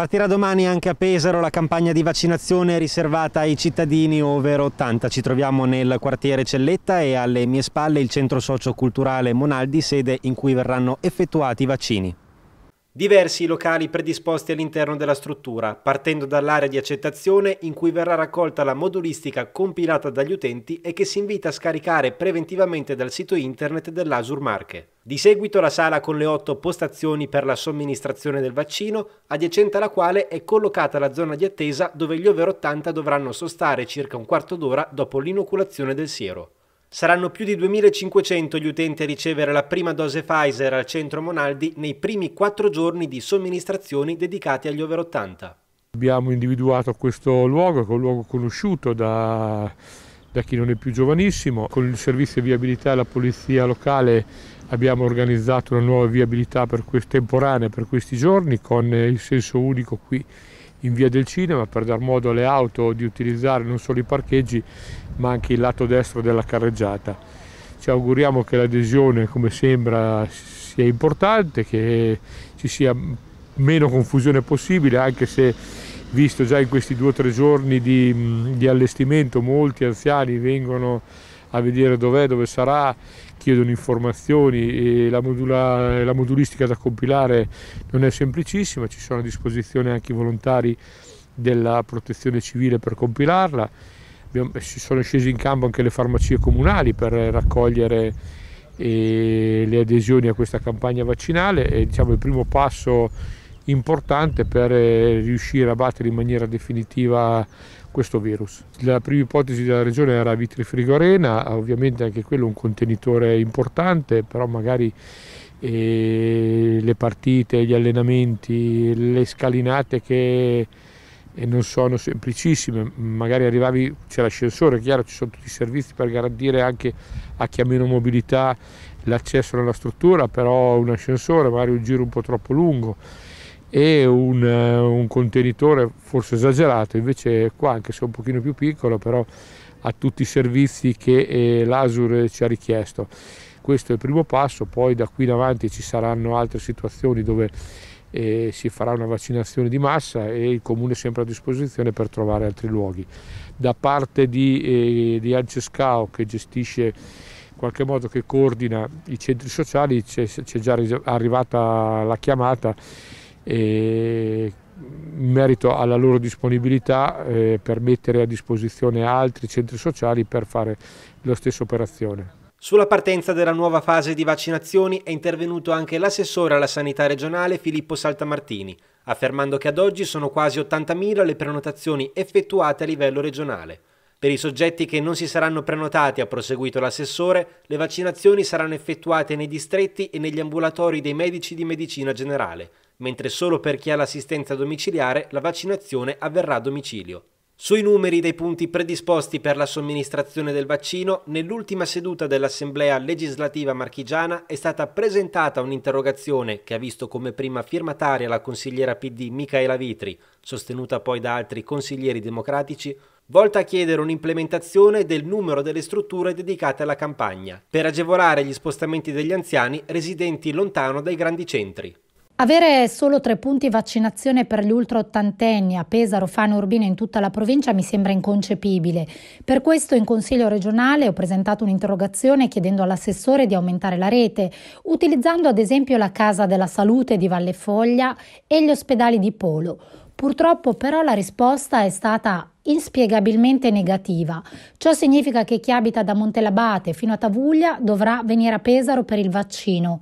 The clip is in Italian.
Partirà domani anche a Pesaro la campagna di vaccinazione riservata ai cittadini over 80. Ci troviamo nel quartiere Celletta e alle mie spalle il centro socio-culturale Monaldi, sede in cui verranno effettuati i vaccini. Diversi i locali predisposti all'interno della struttura, partendo dall'area di accettazione in cui verrà raccolta la modulistica compilata dagli utenti e che si invita a scaricare preventivamente dal sito internet dell'Asur Marche. Di seguito la sala con le otto postazioni per la somministrazione del vaccino, adiacente alla quale è collocata la zona di attesa dove gli over 80 dovranno sostare circa un quarto d'ora dopo l'inoculazione del siero. Saranno più di 2.500 gli utenti a ricevere la prima dose Pfizer al centro Monaldi nei primi quattro giorni di somministrazioni dedicati agli over 80. Abbiamo individuato questo luogo, che è un luogo conosciuto da, da chi non è più giovanissimo, con il servizio di viabilità e la polizia locale abbiamo organizzato una nuova viabilità per temporanea per questi giorni con eh, il senso unico qui in via del cinema per dar modo alle auto di utilizzare non solo i parcheggi ma anche il lato destro della carreggiata. Ci auguriamo che l'adesione come sembra sia importante, che ci sia meno confusione possibile anche se visto già in questi due o tre giorni di, di allestimento molti anziani vengono a vedere dov'è, dove sarà chiedono informazioni e la, modula, la modulistica da compilare non è semplicissima, ci sono a disposizione anche i volontari della protezione civile per compilarla, eh, si sono scesi in campo anche le farmacie comunali per raccogliere eh, le adesioni a questa campagna vaccinale e diciamo il primo passo importante per eh, riuscire a battere in maniera definitiva questo virus. La prima ipotesi della regione era vitrifrigorena, ovviamente anche quello è un contenitore importante, però magari eh, le partite, gli allenamenti, le scalinate che eh, non sono semplicissime, magari arrivavi, c'è l'ascensore, chiaro ci sono tutti i servizi per garantire anche a chi ha meno mobilità l'accesso alla struttura, però un ascensore, magari un giro un po' troppo lungo e un, eh, un, contenitore forse esagerato, invece qua anche se è un pochino più piccolo però ha tutti i servizi che eh, l'Asur ci ha richiesto. Questo è il primo passo, poi da qui in avanti ci saranno altre situazioni dove eh, si farà una vaccinazione di massa e il comune è sempre a disposizione per trovare altri luoghi. Da parte di, eh, di Ancescao che gestisce in qualche modo che coordina i centri sociali c'è già arrivata la chiamata e in merito alla loro disponibilità eh, per mettere a disposizione altri centri sociali per fare la stessa operazione. Sulla partenza della nuova fase di vaccinazioni è intervenuto anche l'assessore alla sanità regionale Filippo Saltamartini, affermando che ad oggi sono quasi 80.000 le prenotazioni effettuate a livello regionale. Per i soggetti che non si saranno prenotati, ha proseguito l'assessore, le vaccinazioni saranno effettuate nei distretti e negli ambulatori dei medici di medicina generale, mentre solo per chi ha l'assistenza domiciliare la vaccinazione avverrà a domicilio sui numeri dei punti predisposti per la somministrazione del vaccino, nell'ultima seduta dell'Assemblea legislativa marchigiana è stata presentata un'interrogazione che ha visto come prima firmataria la consigliera PD Micaela Vitri, sostenuta poi da altri consiglieri democratici, volta a chiedere un'implementazione del numero delle strutture dedicate alla campagna, per agevolare gli spostamenti degli anziani residenti lontano dai grandi centri. Avere solo tre punti vaccinazione per gli ultra ottantenni a Pesaro, Fano e Urbino in tutta la provincia mi sembra inconcepibile. Per questo in Consiglio regionale ho presentato un'interrogazione chiedendo all'assessore di aumentare la rete, utilizzando ad esempio la Casa della Salute di Valle Foglia e gli ospedali di Polo. Purtroppo però la risposta è stata inspiegabilmente negativa. Ciò significa che chi abita da Montelabate fino a Tavuglia dovrà venire a Pesaro per il vaccino.